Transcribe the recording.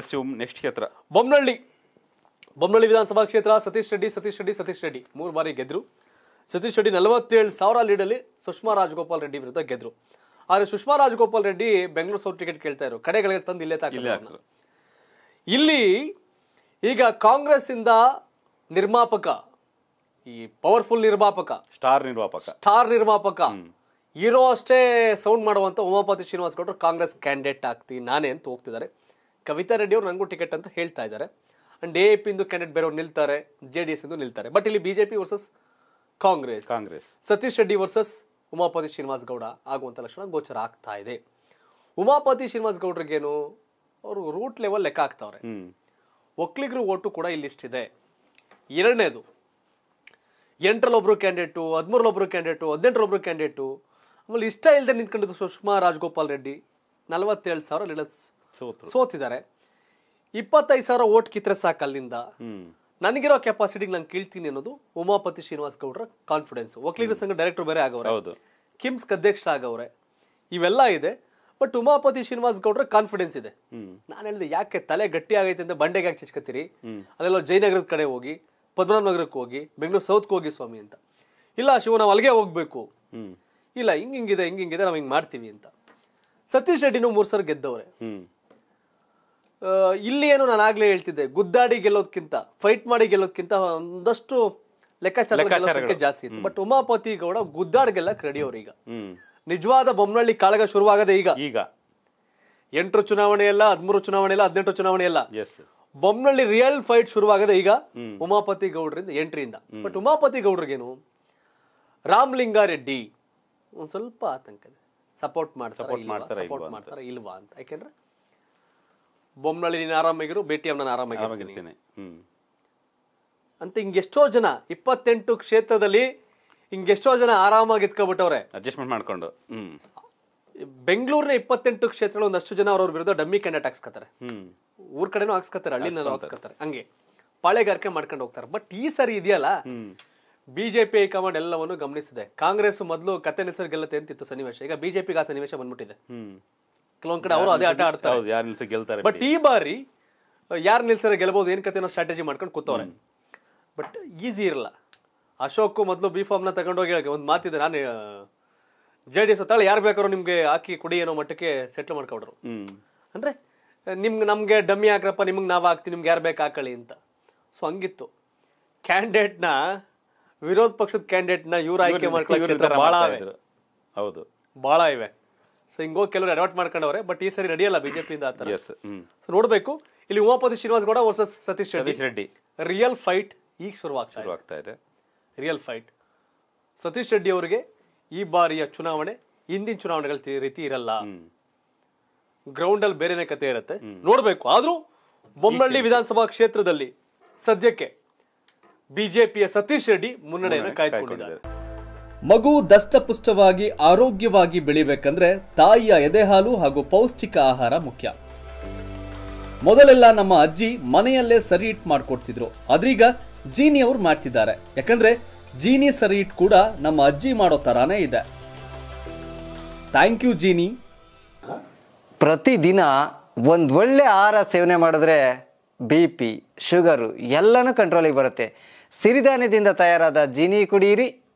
S you next ಕ್ಷೇತ್ರ ಬೊಮ್ಮನಹಳ್ಳಿ ಬೊಮ್ಮನಹಳ್ಳಿ ವಿಧಾನಸಭಾ ಕ್ಷೇತ್ರ ಸತೀಶ್ ರೆಡ್ಡಿ ಸತೀಶ್ ರೆಡ್ಡಿ ಸತೀಶ್ ರೆಡ್ಡಿ ಮೂರು ಬಾರಿ ಗೆದ್ದರು ಸತೀಶ್ ರೆಡ್ಡಿ ನಲವತ್ತೇಳು ಸಾವಿರ ಲೀಡಲ್ಲಿ ಸುಷ್ಮಾ ರಾಜಗೋಪಾಲ್ ರೆಡ್ಡಿ ವಿರುದ್ಧ ಗೆದ್ದರು ಆದರೆ ಸುಷ್ಮಾ ರಾಜಗೋಪಾಲ್ ರೆಡ್ಡಿ ಬೆಂಗಳೂರು ಸೌತ್ ಟಿಕೆಟ್ ಕೇಳ್ತಾ ಇದ್ರು ಕಡೆಗಳಿಗೆ ತಂದು ಇಲ್ಲೇ ತಾಕಿದ್ರು ಇಲ್ಲಿ ಈಗ ಕಾಂಗ್ರೆಸ್ಸಿಂದ ನಿರ್ಮಾಪಕ ಈ ಪವರ್ಫುಲ್ ನಿರ್ಮಾಪಕ ಸ್ಟಾರ್ ನಿರ್ಮಾಪಕ ಸ್ಟಾರ್ ನಿರ್ಮಾಪಕ ಇರೋ ಅಷ್ಟೇ ಸೌಂಡ್ ಮಾಡುವಂಥ ಉಮಾಪತಿ ಶ್ರೀನಿವಾಸ್ ಗೌಡರು ಕಾಂಗ್ರೆಸ್ ಕ್ಯಾಂಡಿಡೇಟ್ ಆಗ್ತೀನಿ ನಾನೇ ಅಂತ ಹೋಗ್ತಿದ್ದಾರೆ ಕವಿತಾ ರೆಡ್ಡಿ ಅವರು ನನಗೂ ಟಿಕೆಟ್ ಅಂತ ಹೇಳ್ತಾ ಇದ್ದಾರೆ ಅಂಡ್ ಎ ಇಂದು ಕ್ಯಾಂಡಿಡೇಟ್ ಬೇರೆಯವ್ರು ನಿಲ್ತಾರೆ ಜೆ ಡಿ ಎಸ್ ಇಂದು ನಿಲ್ತಾರೆ ಬಟ್ ಇಲ್ಲಿ BJP versus Congress Congress Satish Reddy versus Umapati Srinivas Gowda ಆಗುವಂಥ ಲಕ್ಷಣ ಗೋಚರ ಆಗ್ತಾ ಇದೆ ಉಮಾಪತಿ ಶ್ರೀನಿವಾಸ್ ಗೌಡ್ರಿಗೇನು ಅವರು ರೂಟ್ ಲೆವೆಲ್ ಲೆಕ್ಕ ಹಾಕ್ತಾವ್ರೆ ಒಕ್ಲಿಗರು ಓಟು ಕೂಡ ಇಲ್ಲಿ ಇಷ್ಟಿದೆ ಎರಡನೇದು ಎಂಟರಲ್ಲೊಬ್ರು ಕ್ಯಾಂಡಿಡೇಟು ಹದಿಮೂರಲ್ಲೊಬ್ರು ಕ್ಯಾಂಡಿಡೇಟು ಹದಿನೆಂಟರೊಬ್ರು ಕ್ಯಾಂಡಿಡೇಟು ಆಮೇಲೆ ಇಷ್ಟ ಇಲ್ಲದೆ ನಿಂತ್ಕೊಂಡಿದ್ದು ಸುಷ್ಮಾ ರಾಜ್ಗೋಪಾಲ್ ರೆಡ್ಡಿ ನಲವತ್ತೇಳು ಸಾವಿರ ಲೀಳಸ್ ಸೋತಿದ್ದಾರೆ ಇಪ್ಪತ್ತೈದು ಸಾವಿರ ಓಟ್ ಕಿತ್ರೆ ಸಾಕು ಅಲ್ಲಿಂದ ನನಗಿರೋ ಕೆಪಾಸಿಟಿ ನಾನು ಕೇಳ್ತೀನಿ ಅನ್ನೋದು ಉಮಾಪತಿ ಶ್ರೀನಿವಾಸ್ ಗೌಡ್ರ ಕಾನ್ಫಿಡೆನ್ಸ್ ಒಕ್ಕಲಿಗರ ಸಂಘ ಡೈರೆಕ್ಟರ್ ಬೇರೆ ಆಗವ್ರೆ ಕಿಮ್ಸ್ ಆಗವ್ರೆ ಇವೆಲ್ಲ ಇದೆ ಬಟ್ ಉಮಾಪತಿ ಶ್ರೀನಿವಾಸ್ ಗೌಡ್ರ ಕಾನ್ಫಿಡೆನ್ಸ್ ಇದೆ ನಾನು ಹೇಳಿದೆ ಯಾಕೆ ತಲೆ ಗಟ್ಟಿ ಆಗೈತೆ ಅಂತ ಬಂಡೆಗೆ ಯಾಕೆ ಚಿಚ್ಕತ್ತೀರಿ ಅಲ್ಲೆಲ್ಲ ಜಯನಗರದ ಕಡೆ ಹೋಗಿ ಪದ್ಮನಾಭ ನಗರಕ್ಕೆ ಹೋಗಿ ಬೆಂಗಳೂರು ಸೌತ್ಗೆ ಹೋಗಿ ಸ್ವಾಮಿ ಅಂತ ಇಲ್ಲ ಶಿವ ನಾವು ಅಲ್ಲಿಗೆ ಹೋಗ್ಬೇಕು ಇಲ್ಲ ಹಿಂಗಿಂಗಿದೆ ಹಿಂಗಿದೆ ಹಿಂಗಿದೆ ನಾವು ಹಿಂಗ್ ಮಾಡ್ತೀವಿ ಅಂತ ಸತೀಶ್ ರೆಡ್ಡಿನೂ ಮೂರ್ ಸರ್ ಗೆದ್ದವ್ರೆ ಇಲ್ಲಿ ಏನು ನಾನು ಆಗ್ಲೇ ಹೇಳ್ತಿದ್ದೆ ಗುದ್ದಾಡಿ ಗೆಲ್ಲೋದ್ಕಿಂತ ಫೈಟ್ ಮಾಡಿ ಗೆಲ್ಲೋದ್ಕಿಂತ ಒಂದಷ್ಟು ಲೆಕ್ಕಾಚಾರ ಜಾಸ್ತಿ ಇತ್ತು ಬಟ್ ಉಮಾಪತಿ ಗೌಡ ಗುದ್ದಾಡ್ಗೆಲ್ಲ ರೆಡಿಯೋರ್ ಈಗ ನಿಜವಾದ ಬೊಮ್ಮನಹಳ್ಳಿ ಕಾಳಗ ಶುರುವಾಗದೆ ಈಗ ಈಗ ಎಂಟು ಚುನಾವಣೆ ಎಲ್ಲ ಹದ್ಮೂರು ಚುನಾವಣೆ ಎಲ್ಲ ಹದಿನೆಂಟು ಚುನಾವಣೆ ಎಲ್ಲ ಬೊಮ್ಮನಹಳ್ಳಿ ರಿಯಲ್ ಫೈಟ್ ಶುರುವಾಗದೆ ಈಗ ಉಮಾಪತಿ ಗೌಡ್ರಿಂದ ಎಂಟ್ರಿಯಿಂದ ಬಟ್ ಉಮಾಪತಿ ಗೌಡ್ರಿಗೇನು ರಾಮಲಿಂಗಾರೆಡ್ಡಿ ಒಂದ್ ಸ್ವಲ್ಪ ಆತಂಕ ಸಪೋರ್ಟ್ ಮಾಡ್ತಾರೆ ಇಲ್ವಾ ಅಂತ ಯಾಕೆಂದ್ರೆ ಬೊಮ್ಮನಳ್ಳಿ ನೀನು ಆರಾಮಾಗಿರು ಭೇಟಿಯಾಮ್ ನಾನು ಅಂತ ಹಿಂಗೆಷ್ಟೋ ಜನ ಇಪ್ಪತ್ತೆಂಟು ಕ್ಷೇತ್ರದಲ್ಲಿ ಹಿಂಗೆಷ್ಟೋ ಜನ ಆರಾಮಾಗಿ ಇದ್ಕೊಬಿಟ್ಟವ್ರೆ ಅಡ್ಜಸ್ಟ್ಮೆಂಟ್ ಮಾಡ್ಕೊಂಡು ಬೆಂಗಳೂರಿನ ಇಪ್ಪತ್ತೆಂಟು ಕ್ಷೇತ್ರಗಳು ಒಂದಷ್ಟು ಜನ ಅವ್ರವ್ರ ವಿರುದ್ಧ ಡಮ್ಮಿ ಕ್ಯಾಂಡೆಟ್ ಹಾಕ್ಸ್ಕೊತಾರೆ ಊರ್ ಕಡೆನೂ ಹಾಕ್ಸ್ಕೊತಾರೆ ಹಳ್ಳಿನೂ ಹಾಕ್ಸ್ಕೊತಾರೆ ಹಂಗೆ ಪಾಳೆಗಾರಿಕೆ ಮಾಡ್ಕೊಂಡು ಹೋಗ್ತಾರೆ ಬಟ್ ಈ ಸರಿ ಇದೆಯಲ್ಲ ಬಿಜೆಪಿ ಹೈಕಮಾಂಡ್ ಎಲ್ಲವನ್ನು ಗಮನಿಸಿದೆ ಕಾಂಗ್ರೆಸ್ ಮೊದಲು ಕತೆ ನೆಸರು ಗೆಲ್ಲತ್ತೆ ಅಂತಿತ್ತು ಸನ್ನಿವೇಶ ಈಗ ಬಿಜೆಪಿಗೆ ಆ ಸನ್ನಿವೇಶ ಬಂದ್ಬಿಟ್ಟಿದೆ ಕೆಲವೊಂದ್ ಅವರು ಅದೇ ಆಟ ಆಡ್ತಾರೆ ಯಾರು ಗೆಲ್ತಾರೆ ಬಟ್ ಈ ಬಾರಿ ಯಾರು ನಿಲ್ಸರೆ ಗೆಲ್ಬೋದು ಏನ್ ಕತೆ ಸ್ಟ್ರಾಟಜಿ ಮಾಡ್ಕೊಂಡು ಕೂತವ್ರೆ ಬಟ್ ಈಸಿ ಇರಲ್ಲ ಅಶೋಕ್ ಮೊದಲು ಬಿ ನ ತಗೊಂಡೋಗಿ ಹೇಳಿ ಒಂದು ಮಾತಿದೆ ನಾನು ಜೆ ಡಿ ಎಸ್ ಹೊತ್ತಾಳೆ ಯಾರು ಬೇಕಾದ್ರು ನಿಮ್ಗೆ ಹಾಕಿ ಕುಡಿ ಏನೋ ಮಟ್ಟಕ್ಕೆ ಸೆಟ್ಲ್ ಮಾಡ್ಕೊಂಡ್ರು ಅಂದ್ರೆ ನಿಮ್ಗೆ ನಮ್ಗೆ ಡಮ್ಮಿ ಹಾಕ್ರಪ್ಪ ನಿಮ್ಗೆ ನಾವು ಹಾಕ್ತೀವಿ ನಿಮ್ಗೆ ಯಾರು ಬೇಕು ಹಾಕಳಿ ಅಂತ ಸೊ ಹಂಗಿತ್ತು ಕ್ಯಾಂಡಿಡೇಟ್ನ ವಿರೋಧ ಪಕ್ಷದ ಕ್ಯಾಂಡಿಡೇಟ್ನ ಇವ್ರು ಆಯ್ಕೆ ಮಾಡ್ಕೊಳ್ಳೋ ಭಾಳ ಹೌದು ಭಾಳ ಇವೆ ಸೊ ಹಿಂಗೋಗಿ ಕೆಲವರು ಅಡಾಪ್ಟ್ ಮಾಡ್ಕೊಂಡವ್ರೆ ಬಟ್ ಈ ಸರಿ ನಡೆಯಲ್ಲ ಬಿಜೆಪಿಯಿಂದ ಆತರ ಸೊ ನೋಡಬೇಕು ಇಲ್ಲಿ Umapati Srinivas Gowda versus Satish Satish Reddy real fight ಈಗ ಶುರುವಾಗ್ತಾ ಇದೆ ರಿಯಲ್ ಫೈಟ್ ಸತೀಶ್ ರೆಡ್ಡಿ ಅವರಿಗೆ ಈ ಬಾರಿಯ ಚುನಾವಣೆ ಹಿಂದಿನ ಚುನಾವಣೆಗಳ ರೀತಿ ಇರಲ್ಲ ಗ್ರೌಂಡ್ ಅಲ್ಲಿ ಬೇರೆನೆ ಕತೆ ಇರುತ್ತೆ ನೋಡ್ಬೇಕು ಆದ್ರೂ ಬೊಮ್ಮಳ್ಳಿ ವಿಧಾನಸಭಾ ಕ್ಷೇತ್ರದಲ್ಲಿ ಸದ್ಯಕ್ಕೆ ಬಿಜೆಪಿಯ ಸತೀಶ್ ರೆಡ್ಡಿ ಮುನ್ನಡೆಯನ್ನು ಕಾಯ್ದುಕೊಂಡಿದ್ದಾರೆ ಮಗು ದಷ್ಟಪುಷ್ಟವಾಗಿ ಆರೋಗ್ಯವಾಗಿ ಬೆಳಿಬೇಕಂದ್ರೆ ತಾಯಿಯ ಎದೆಹಾಲು ಹಾಗೂ ಪೌಷ್ಟಿಕ ಆಹಾರ ಮುಖ್ಯ ಮೊದಲೆಲ್ಲ ನಮ್ಮ ಅಜ್ಜಿ ಮನೆಯಲ್ಲೇ ಸರಿ ಇಟ್ ಮಾಡ್ಕೊಡ್ತಿದ್ರು ಅದ್ರೀಗ ಜೀನಿ ಅವ್ರು ಮಾಡ್ತಿದ್ದಾರೆ ಯಾಕಂದ್ರೆ ಜೀನಿ ಸರಿ ಇಟ್ ಕೂಡ ನಮ್ಮ ಅಜ್ಜಿ ಮಾಡೋ ತರಾನೇ ಇದೆ ಥ್ಯಾಂಕ್ ಯು ಜೀನಿ ಪ್ರತಿದಿನ ಒಂದು ಒಳ್ಳೆ ಆಹಾರ ಸೇವನೆ ಮಾಡಿದ್ರೆ ಬಿ ಪಿ ಶುಗರು ಎಲ್ಲನೂ ಕಂಟ್ರೋಲಿಗೆ ಬರುತ್ತೆ ಸಿರಿಧಾನ್ಯದಿಂದ ತಯಾರಾದ ಜೀನಿ ಕುಡಿಯಿರಿ